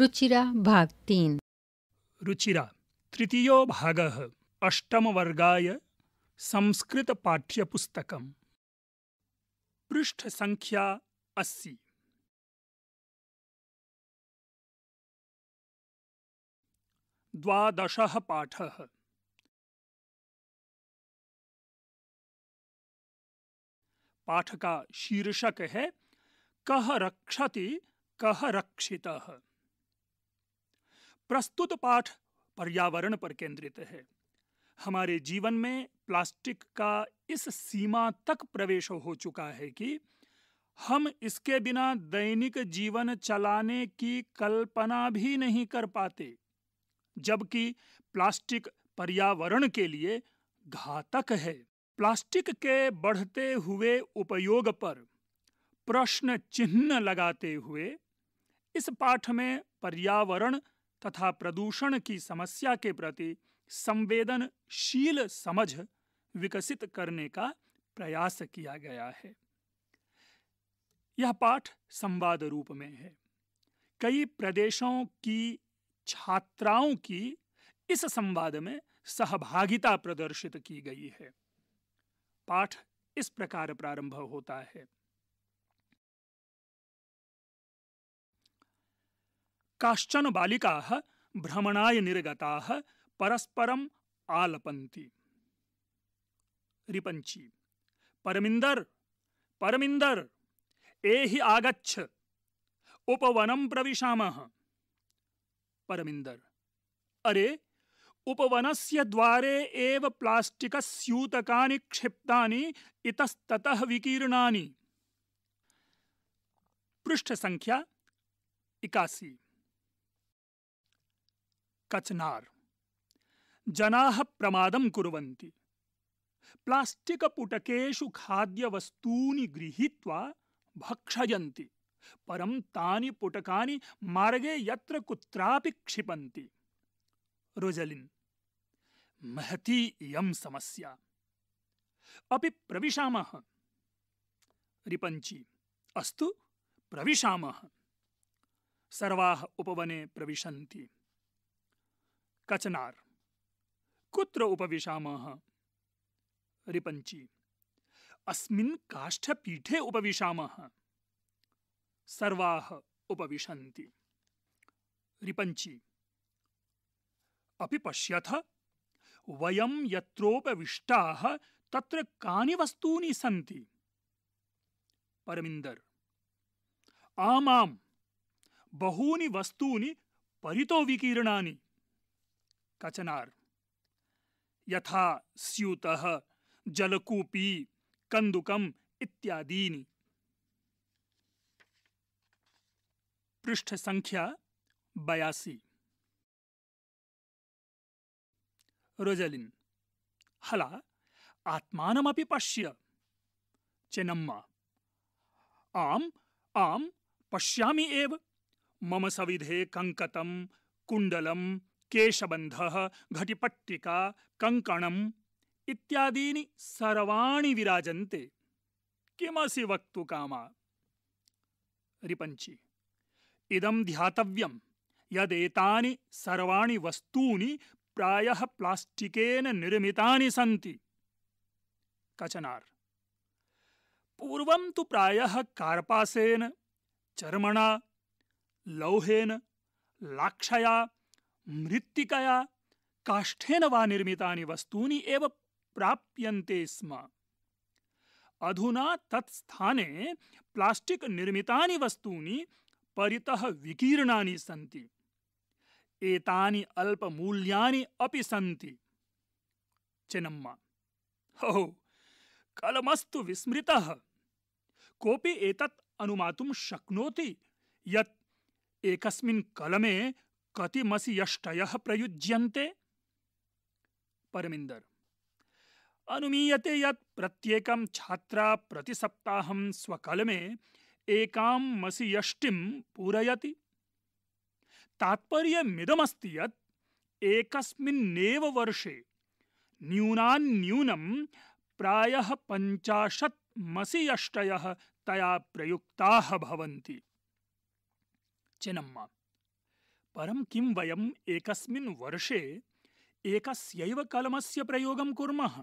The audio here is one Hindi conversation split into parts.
रुचिरा भाग तीन रुचिरा तृतीय भाग अष्टम तृतीयो भागः अष्टमवर्गाय पृष्ठ संख्या अस्सी द्वादश पाठ पाठ का शीर्षक है कह रक्षति कह रक्षितः प्रस्तुत पाठ पर्यावरण पर केंद्रित है हमारे जीवन में प्लास्टिक का इस सीमा तक प्रवेश हो चुका है कि हम इसके बिना दैनिक जीवन चलाने की कल्पना भी नहीं कर पाते जबकि प्लास्टिक पर्यावरण के लिए घातक है प्लास्टिक के बढ़ते हुए उपयोग पर प्रश्न चिन्ह लगाते हुए इस पाठ में पर्यावरण तथा प्रदूषण की समस्या के प्रति संवेदनशील समझ विकसित करने का प्रयास किया गया है यह पाठ संवाद रूप में है कई प्रदेशों की छात्राओं की इस संवाद में सहभागिता प्रदर्शित की गई है पाठ इस प्रकार प्रारंभ होता है काश्चन बालिकाः भ्रमणाय निर्गताः परस्परम् आलपन्ति रिपञ्ची परमिन्दर् परमिन्दर् एहि आगच्छ उपवनं प्रविशामः परमिन्दर् अरे उपवनस्य द्वारे एव प्लास्टिकस्यूतकानि क्षिप्तानि इतस्ततः विकीर्णानि पृष्ठसङ्ख्या इकासी कचनार जनाः प्रमादं कुर्वन्ति प्लास्टिकपुटकेषु खाद्यवस्तूनि गृहीत्वा भक्षय परं तानि पुटका मार्गे यत्र कुत्रापि क्षिपन्ति रोजलिन महती इयं समस्या अपि प्रविशामः रिपञ्ची अस्तु प्रविशामः सर्वाः उपवने प्रविशन्ति कचनार कुत्र उपविशामः रिपञ्ची अस्मिन् काष्ठपीठे उपविशामः सर्वाः उपविशन्ति रिपञ्ची अपि पश्यथ वयं यत्रोपविष्टाः तत्र कानि वस्तूनि सन्ति परमिन्दर् आमाम् बहूनि वस्तूनि परितो विकीर्णानि कचनार यथा स्यूत जलकूपी कंदुकम इत्यादीनि पृष्ठ संख्या बयासी रोजलिन हला आत्मानमपि पश्य चेनम्मा आम आम पश्यामि एव मम सविधे कंकतम कुंडलम केशबन्धः घटिपट्टिका कङ्कणम् इत्यादीनि सर्वाणि विराजन्ते किमसि वक्तु कामा रिपञ्ची इदं ध्यातव्यं यदेतानि सर्वाणि वस्तूनि प्रायः प्लास्टिकेन निर्मितानि सन्ति कचनार् पूर्वं तु प्रायः कार्पासेन चर्मणा लौहेन लाक्षया मृत्तिकया काष्ठेन वा निर्मितानि वस्तूनि एव प्राप्यन्ते स्म अधुना तत्स्थाने प्लास्टिक् निर्मितानि वस्तूनि परितः विकीर्णानि सन्ति एतानि अल्पमूल्यानि अपि सन्ति चिनम्मा हो कलमस्तु विस्मृतः कोऽपि एतत् अनुमातुं शक्नोति यत् एकस्मिन् कलमे कतिमसि यष्टयः प्रयुज्यन्ते परमिंदर अनुमीयते यत् प्रत्येकं छात्रा प्रतिसप्ताहं स्वकलमे एकां मसि यष्टिं पूरयति तात्पर्यमिदमस्ति यत् एकस्मिन्नेव वर्षे न्यूनान्न्यूनं प्रायः पञ्चाशत् मसि यष्टयः तया प्रयुक्ताः भवन्ति चिनम्मा परं किं वयम् एकस्मिन् वर्षे एकस्यैव कलमस्य प्रयोगं कुर्मः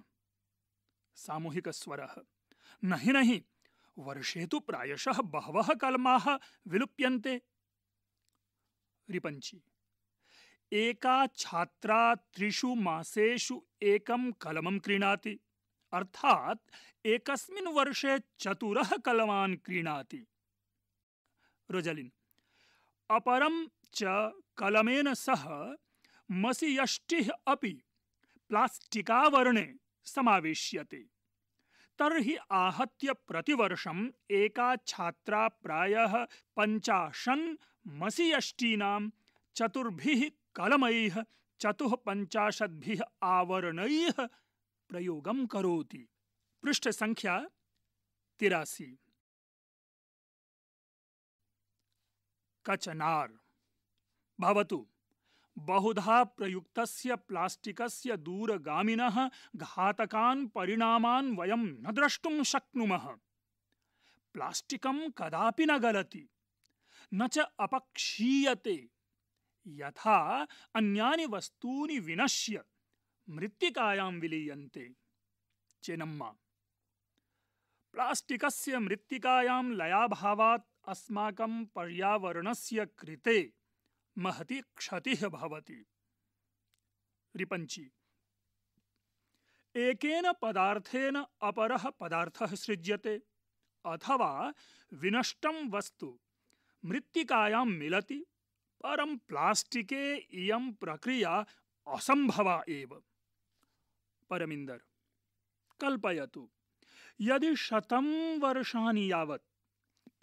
सामूहिकस्वरः नहि नहि वर्षे तु प्रायशः बहवः कलमाः विलुप्यन्ते रिपञ्ची एका छात्रा त्रिषु मासेषु एकं कलमं क्रीणाति अर्थात् एकस्मिन् वर्षे चतुरः कलमान् क्रीणाति रोजलिन् अपरं कलमेन सह मसियष्टिः अपि प्लास्टिकावरणे समावेश्यते तर्हि आहत्य प्रतिवर्षम् एका छात्रा प्रायः पञ्चाशन् मसियष्टीनां चतुर्भिः कलमैः चतुः पञ्चाशद्भिः आवरणैः प्रयोगं करोति पृष्ठसङ्ख्या तिरासी कचनार भवतु बहुधा प्रयुक्तस्य प्लास्टिकस्य दूरगामिनः घातकान् परिणामान् वयं न द्रष्टुं शक्नुमः प्लास्टिकं कदापि न गलति न च अपक्षीयते यथा अन्यानि वस्तूनि विनश्य मृत्तिकायां विलीयन्ते चेनम्मा प्लास्टिकस्य मृत्तिकायां लयाभावात् अस्माकं पर्यावरणस्य कृते महती क्षति भवति रिपञ्ची एकेन पदार्थेन अपरः पदार्थः सृज्यते अथवा विनष्टं वस्तु मृत्तिकायां मिलति परं प्लास्टिके इयं प्रक्रिया असम्भवा एव परमिन्दर् कल्पयतु यदि शतं वर्षाणि यावत्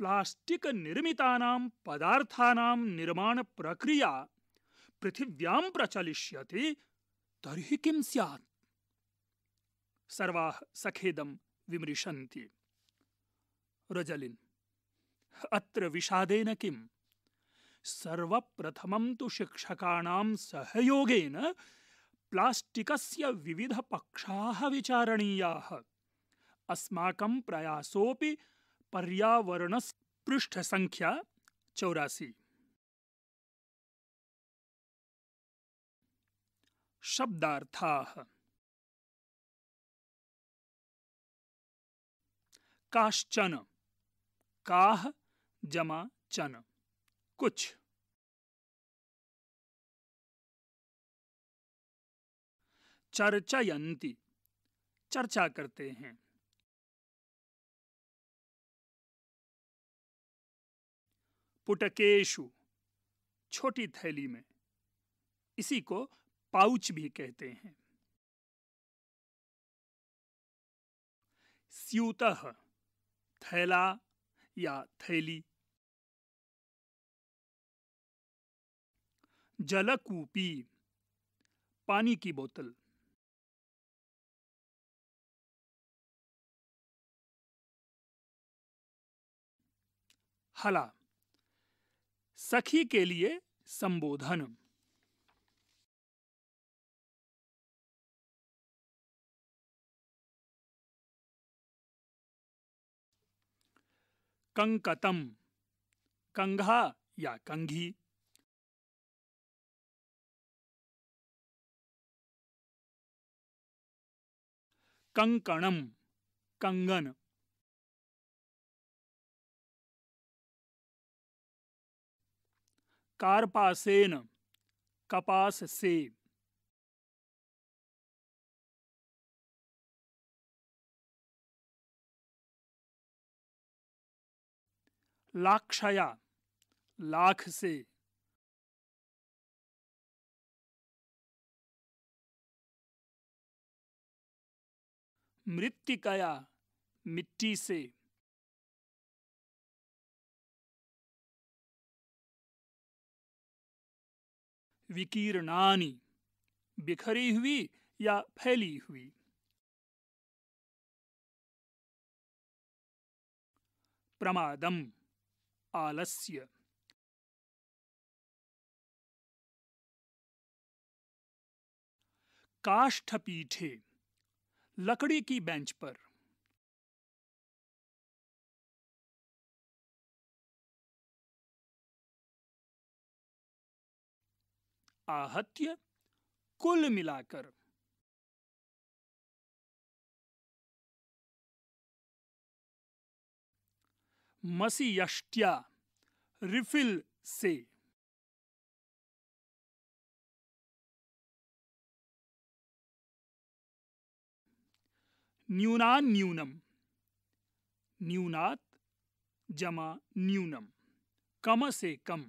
प्लास्टिक निर्मितानां पदार्थानां निर्माणप्रक्रिया पृथिव्यां प्रचलिष्यति तर्हि किं स्यात् सर्वाः सखेदं विमृशन्ति रजलिन् अत्र विषादेन किम् सर्वप्रथमं तु शिक्षकाणां सहयोगेन प्लास्टिकस्य विविधपक्षाः विचारणीयाः अस्माकं प्रयासोऽपि पर्यावरण पृष्ठ संख्या चौरासी शब्दार्थ काश्चन काह जमा चन कुछ चर्चयंती चर्चा करते हैं पुटकेशु छोटी थैली में इसी को पाउच भी कहते हैं स्यूत थैला या थैली जलकूपी पानी की बोतल हला सखी के लिए संबोधन कंकतम कंघा या कंघी कंकणम कंगन कार्पासेन कपास से लाक्षया लाख से मृत्तिकया मिट्टी से विकीर्णानी बिखरी हुई या फैली हुई प्रमादम आलस्य काष्ठपीठे लकड़ी की बेंच पर आहत्य कुल मिलाकर मसीयष्टिया रिफिल से न्यूना न्यूनम न्यूनात जमा न्यूनम कम से कम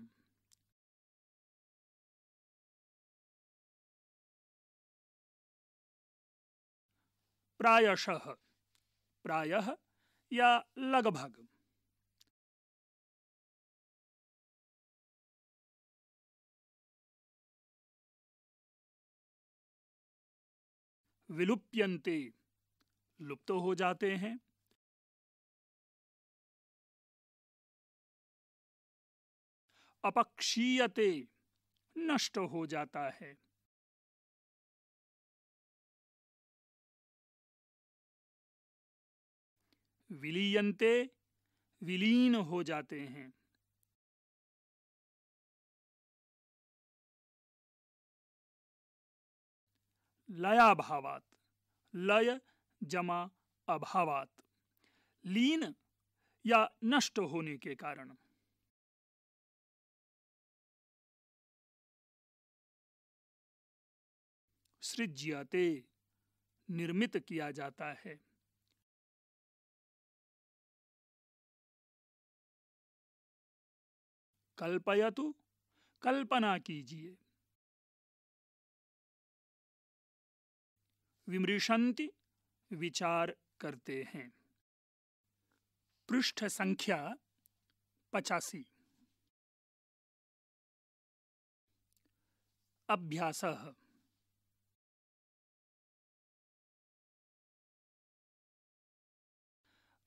प्रायशः प्रायः या लगभग विलुप्यन्ते लुप्त हो जाते हैं अपक्षीयते नष्ट हो जाता है विलीयते विलीन हो जाते हैं लयाभावात लय जमा अभावात लीन या नष्ट होने के कारण सृज्यते निर्मित किया जाता है कल्पयतु तो, कल्पना कीजिए विमृशंति विचार करते हैं पृष्ठ संख्या पचासी अभ्यास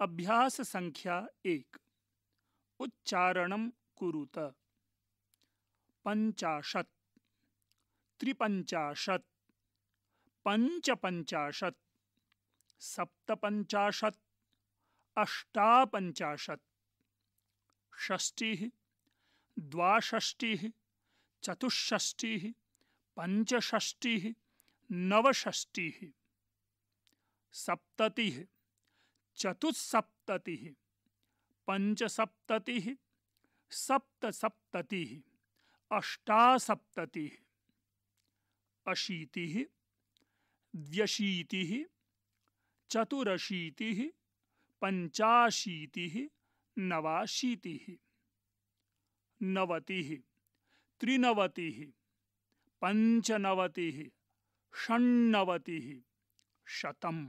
अभ्यास संख्या एक उच्चारणम कुरुत पञ्चाशत् त्रिपञ्चाशत् पञ्चपञ्चाशत् सप्तपञ्चाशत् अष्टापञ्चाशत् षष्टिः द्वाषष्टिः चतुष्षष्टिः पञ्चषष्टिः नवषष्टिः सप्ततिः चतुस्सप्ततिः पञ्चसप्ततिः सप्तसप्तति अष्टासप्तति अशीति द्व्यशीति चतुरशीति पंचाशीति नवाशीति नवति त्रिनवति पंचनवति षण्णवति शतम्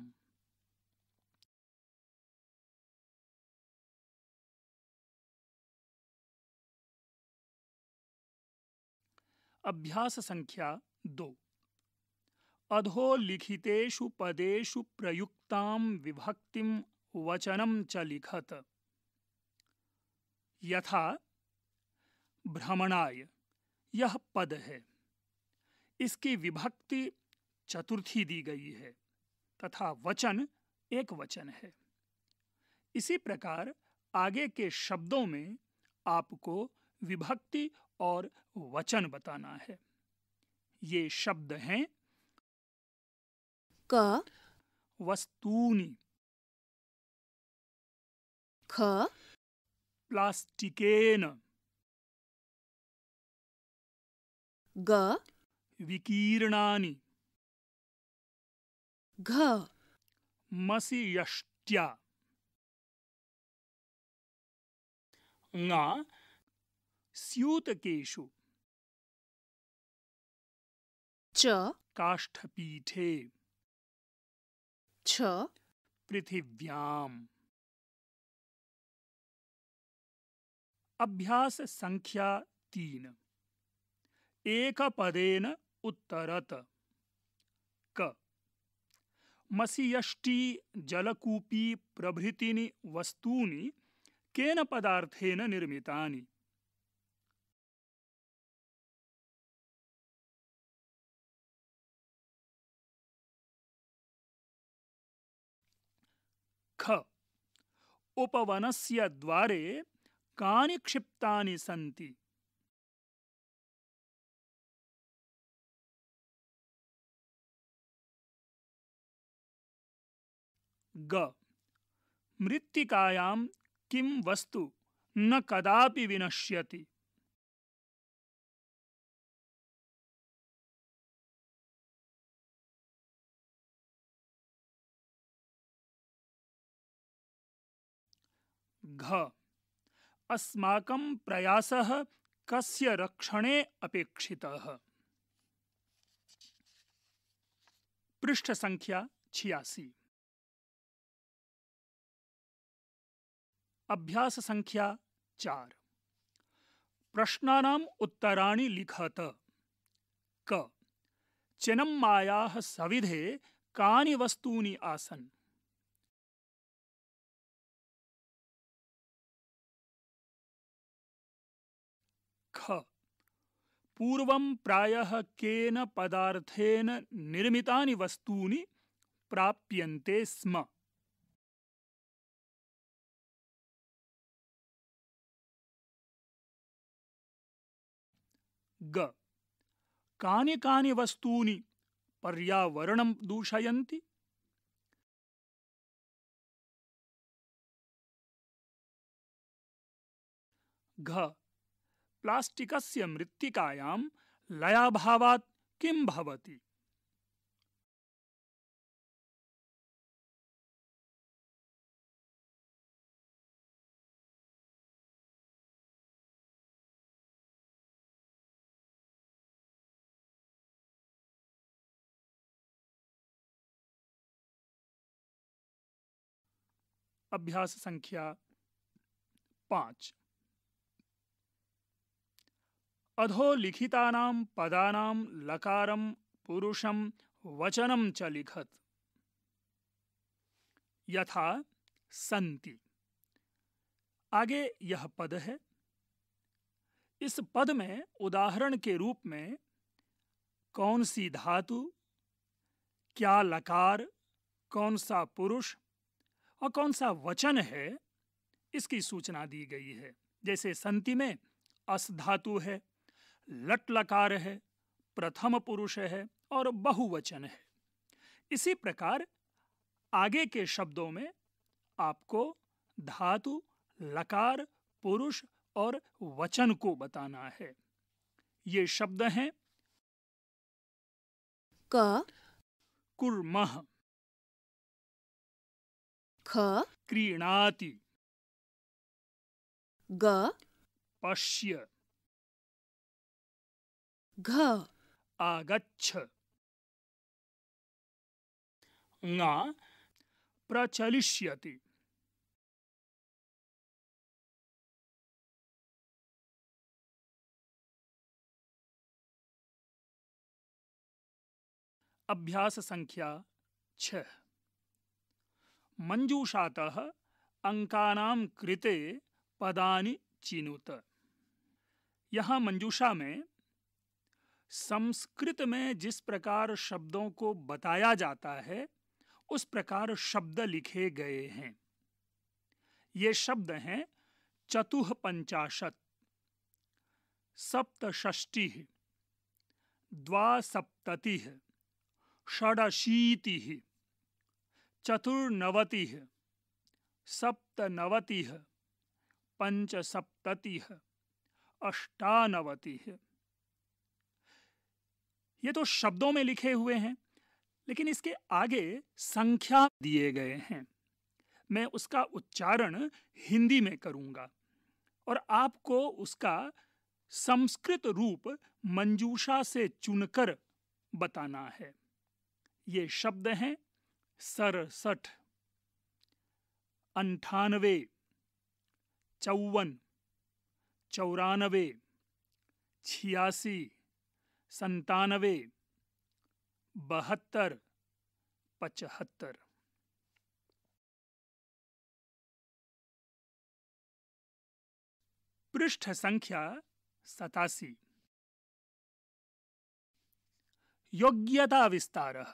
अभ्यास संख्या दो अधो लिखितेषु पदेषु प्रयुक्तां विभक्तिं वचनं च लिखत यथा भ्रमणाय यह पद है इसकी विभक्ति चतुर्थी दी गई है तथा वचन एक वचन है इसी प्रकार आगे के शब्दों में आपको विभक्ति और वचन बताना है ये शब्द हैं क वस्तूनि ख प्लास्टिकेन ग विकीर्णानि घ मसियष्ट्या स्यूतकेषु च काष्ठपीठे च पृथिव्याम अभ्यास संख्या तीन एक पदेन उत्तरत क मसीयष्टि जलकूपी प्रभृतीनि वस्तूनि केन पदार्थेन निर्मितानि ख उपवनस्य द्वारे कानि क्षिप्तानि सन्ति ग मृत्तिकायां किं वस्तु न कदापि विनश्यति घ अस्माकं प्रयासः कस्य रक्षणे अपेक्षितः पृष्ठ संख्या छियासी अभ्यास संख्या चार प्रश्नानाम् उत्तराणि लिखत क चिनम्मायाः सविधे कानि वस्तूनि आसन् पूर्वं प्रायः केन पदार्थेन निर्मितानि वस्तूनि प्राप्यन्ते स्म ग कानि कानि वस्तूनि पर्यावरणं दूषयन्ति घ प्लास्टिकस्य मृत्तिकायां लयाभावात् किं भवति अभ्यास संख्या पांच अधोलिखितानां पदानां लकारं पुरुषं वचनं च लिखत् यथा संति आगे यह पद है इस पद में उदाहरण के रूप में कौन सी धातु क्या लकार कौन सा पुरुष और कौन सा वचन है इसकी सूचना दी गई है जैसे संति में अस धातु है लट लकार है प्रथम पुरुष है और बहुवचन है इसी प्रकार आगे के शब्दों में आपको धातु लकार पुरुष और वचन को बताना है ये शब्द हैं क कुर्मः ख क्रीणाति ग पश्य घ आगच्छ ङा प्रचलिष्यति अभ्यास संख्या छ मंजूषातः अंकानां कृते पदानि चिनुत यहाँ मंजूषा में संस्कृत में जिस प्रकार शब्दों को बताया जाता है उस प्रकार शब्द लिखे गए हैं ये शब्द हैं चतुह पंचाशत सप्तष्टि द्वासप्तति षडशीति चतुर्नवति सप्तनवति पंचसप्तति अष्टानवति है ये तो शब्दों में लिखे हुए हैं लेकिन इसके आगे संख्या दिए गए हैं मैं उसका उच्चारण हिंदी में करूंगा और आपको उसका संस्कृत रूप मंजूषा से चुनकर बताना है ये शब्द हैं सरसठ अंठानवे चौवन चौरानवे छियासी संतानवे बहत्तर पचहत्तर पृष्ठ संख्या सतासी योग्यता विस्तारः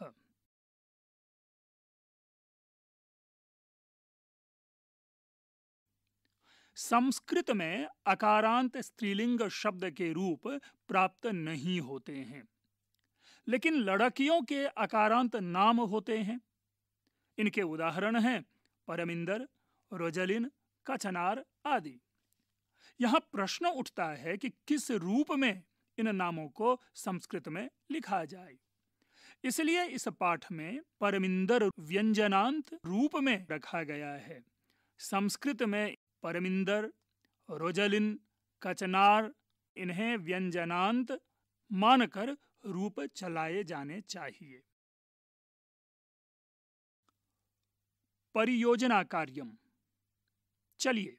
संस्कृत में अकारांत स्त्रीलिंग शब्द के रूप प्राप्त नहीं होते हैं लेकिन लड़कियों के अकारांत नाम होते हैं इनके उदाहरण हैं परमिंदर रोजलिन कचनार आदि यहां प्रश्न उठता है कि किस रूप में इन नामों को संस्कृत में लिखा जाए इसलिए इस पाठ में परमिंदर व्यंजनांत रूप में रखा गया है संस्कृत में परमिंदर रोजलिन कचनार इन्हें व्यंजनांत मानकर रूप चलाए जाने चाहिए परियोजना कार्यम चलिए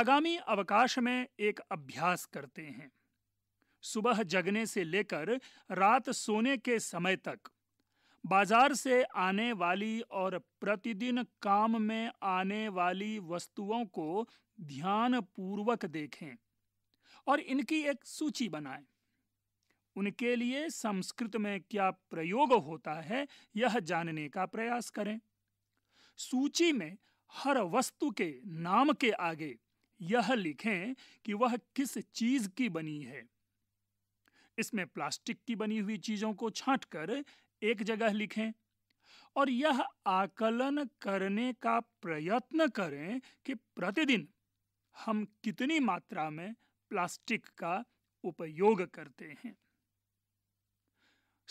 आगामी अवकाश में एक अभ्यास करते हैं सुबह जगने से लेकर रात सोने के समय तक बाजार से आने वाली और प्रतिदिन काम में आने वाली वस्तुओं को ध्यान पूर्वक देखें और इनकी एक सूची बनाएं। उनके लिए संस्कृत में क्या प्रयोग होता है यह जानने का प्रयास करें सूची में हर वस्तु के नाम के आगे यह लिखें कि वह किस चीज की बनी है इसमें प्लास्टिक की बनी हुई चीजों को छांटकर एक जगह लिखें और यह आकलन करने का प्रयत्न करें कि प्रतिदिन हम कितनी मात्रा में प्लास्टिक का उपयोग करते हैं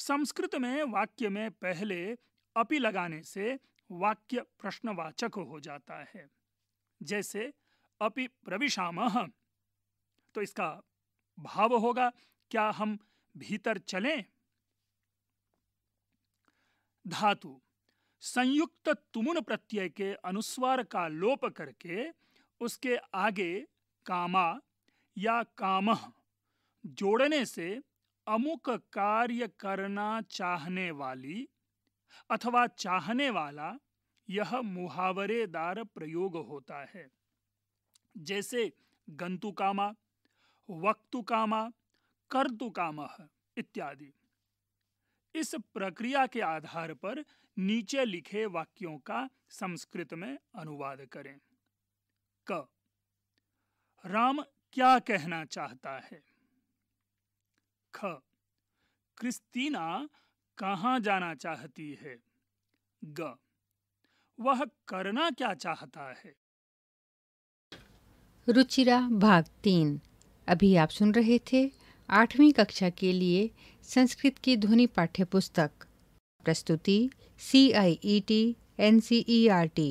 संस्कृत में वाक्य में पहले अपि लगाने से वाक्य प्रश्नवाचक हो जाता है जैसे अपि प्रविशाम तो इसका भाव होगा क्या हम भीतर चलें धातु संयुक्त तुमुन प्रत्यय के अनुस्वार का लोप करके उसके आगे कामा या काम जोड़ने से अमुक कार्य करना चाहने वाली अथवा चाहने वाला यह मुहावरेदार प्रयोग होता है जैसे गंतु कामा वक्तु कामा कर्तु इत्यादि इस प्रक्रिया के आधार पर नीचे लिखे वाक्यों का संस्कृत में अनुवाद करें क राम क्या कहना चाहता है ख क्रिस्टीना कहाँ जाना चाहती है ग वह करना क्या चाहता है रुचिरा भाग तीन अभी आप सुन रहे थे आठवीं कक्षा के लिए संस्कृत की ध्वनि पाठ्य पुस्तक प्रस्तुति C I E T N C E R T